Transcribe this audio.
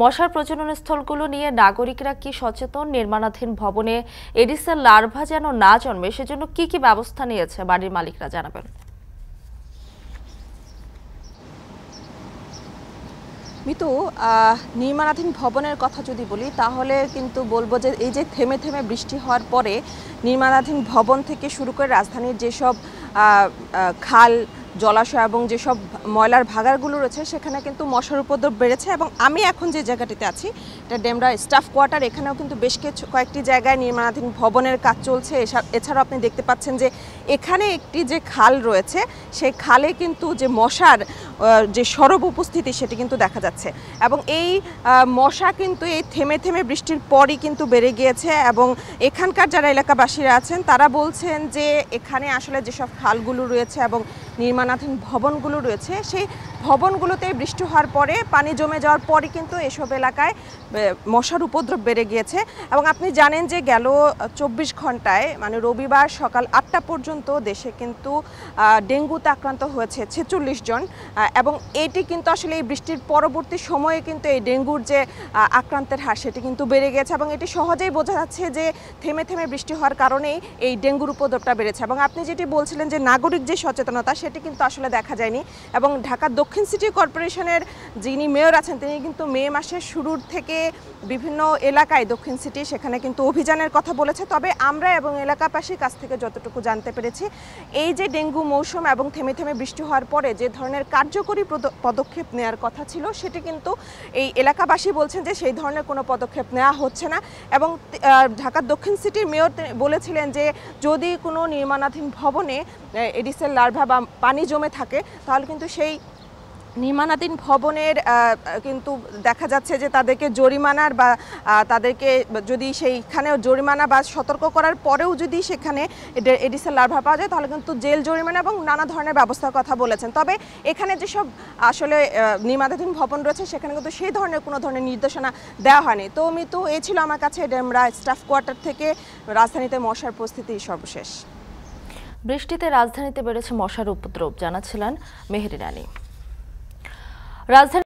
মশার প্রজনন স্থলগুলো নিয়ে নাগরিকরা কি সচেতন নির্মাণাধীন ভবনে এডিসের লার্ভা যেন না জন্মে সেজন্য কি কি ব্যবস্থা নিয়েছে বাড়ির মালিকরা জানাবেন মিতু নির্মাণাধীন ভবনের কথা যদি বলি তাহলে কিন্তু বলবো যে এই যে থেমে থেমে বৃষ্টি হওয়ার পরে নির্মাণাধীন ভবন থেকে শুরু করে রাজধানীর যেসব খাল জলাশয় এবং যেসব ময়লার ভাগারগুলো রয়েছে সেখানে কিন্তু মশার উপদ্রব বেড়েছে এবং আমি এখন যে জায়গাটিতে আছি এটা ডেমরা স্টাফ কোয়ার্টার এখানেও কিন্তু বেশ কিছু কয়েকটি জায়গায় নির্মাণাধীন ভবনের কাজ চলছে এছাড়াও আপনি দেখতে পাচ্ছেন যে এখানে একটি যে খাল রয়েছে সেই খালে কিন্তু যে মশার যে সরব উপস্থিতি সেটি কিন্তু দেখা যাচ্ছে এবং এই মশা কিন্তু এই থেমে থেমে বৃষ্টির পরই কিন্তু বেড়ে গিয়েছে এবং এখানকার যারা এলাকাবাসীরা আছেন তারা বলছেন যে এখানে আসলে যেসব খালগুলো রয়েছে এবং নির্মাণাধীন ভবনগুলো রয়েছে সেই ভবনগুলোতে বৃষ্টি হওয়ার পরে পানি জমে যাওয়ার পরে কিন্তু এসব এলাকায় মশার উপদ্রব বেড়ে গিয়েছে এবং আপনি জানেন যে গেল চব্বিশ ঘন্টায় মানে রবিবার সকাল আটটা পর্যন্ত দেশে কিন্তু ডেঙ্গুতে আক্রান্ত হয়েছে ছেচল্লিশ জন এবং এটি কিন্তু আসলে এই বৃষ্টির পরবর্তী সময়ে কিন্তু এই ডেঙ্গুর যে আক্রান্তের হার সেটি কিন্তু বেড়ে গেছে এবং এটি সহজেই বোঝা যাচ্ছে যে থেমে থেমে বৃষ্টি হওয়ার কারণেই এই ডেঙ্গুর উপদ্রবটা বেড়েছে এবং আপনি যেটি বলছিলেন যে নাগরিক যে সচেতনতা সেটি কিন্তু আসলে দেখা যায়নি এবং ঢাকা দক্ষিণ দক্ষিণ সিটি কর্পোরেশনের যিনি মেয়র আছেন তিনি কিন্তু মে মাসের শুরুর থেকে বিভিন্ন এলাকায় দক্ষিণ সিটি সেখানে কিন্তু অভিযানের কথা বলেছে তবে আমরা এবং এলাকাবাসীর কাছ থেকে যতটুকু জানতে পেরেছি এই যে ডেঙ্গু মৌসুম এবং থেমে থেমে বৃষ্টি হওয়ার পরে যে ধরনের কার্যকরী পদক্ষেপ নেওয়ার কথা ছিল সেটি কিন্তু এই এলাকাবাসী বলছেন যে সেই ধরনের কোনো পদক্ষেপ নেওয়া হচ্ছে না এবং ঢাকার দক্ষিণ সিটির মেয়র বলেছিলেন যে যদি কোনো নির্মাণাধীন ভবনে এডিসের লার্ভা বা পানি জমে থাকে তাহলে কিন্তু সেই নির্মাণাধীন ভবনের কিন্তু দেখা যাচ্ছে যে তাদেরকে জরিমানার বা তাদেরকে যদি সেইখানেও জরিমানা বা সতর্ক করার পরেও যদি সেখানে এডিসের লার্ভা পাওয়া যায় তাহলে কিন্তু জেল জরিমানা এবং নানা ধরনের ব্যবস্থার কথা বলেছেন তবে এখানে যেসব আসলে নির্মাণাধীন ভবন রয়েছে সেখানে কিন্তু সেই ধরনের কোনো ধরনের নির্দেশনা দেওয়া হয়নি তো মিতু এ ছিল আমার কাছে ডেমরা স্টাফ কোয়ার্টার থেকে রাজধানীতে মশার পরিস্থিতি সর্বশেষ বৃষ্টিতে রাজধানীতে বেড়েছে মশার উপদ্রব জানাচ্ছিলেন মেহেরিন রানী রাজধানী